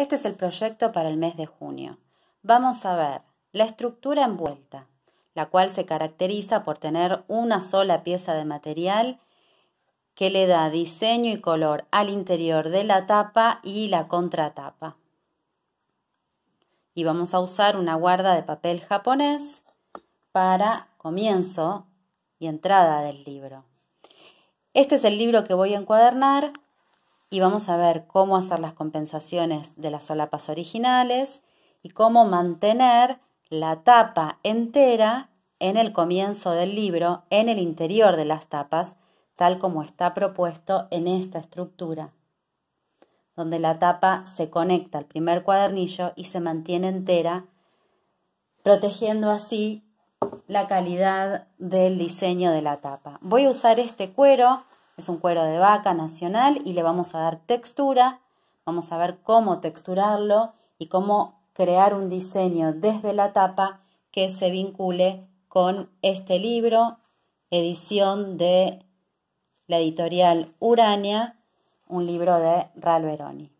Este es el proyecto para el mes de junio. Vamos a ver la estructura envuelta, la cual se caracteriza por tener una sola pieza de material que le da diseño y color al interior de la tapa y la contratapa. Y vamos a usar una guarda de papel japonés para comienzo y entrada del libro. Este es el libro que voy a encuadernar y vamos a ver cómo hacer las compensaciones de las solapas originales y cómo mantener la tapa entera en el comienzo del libro, en el interior de las tapas, tal como está propuesto en esta estructura, donde la tapa se conecta al primer cuadernillo y se mantiene entera, protegiendo así la calidad del diseño de la tapa. Voy a usar este cuero es un cuero de vaca nacional y le vamos a dar textura. Vamos a ver cómo texturarlo y cómo crear un diseño desde la tapa que se vincule con este libro, edición de la editorial Urania, un libro de Ralberoni.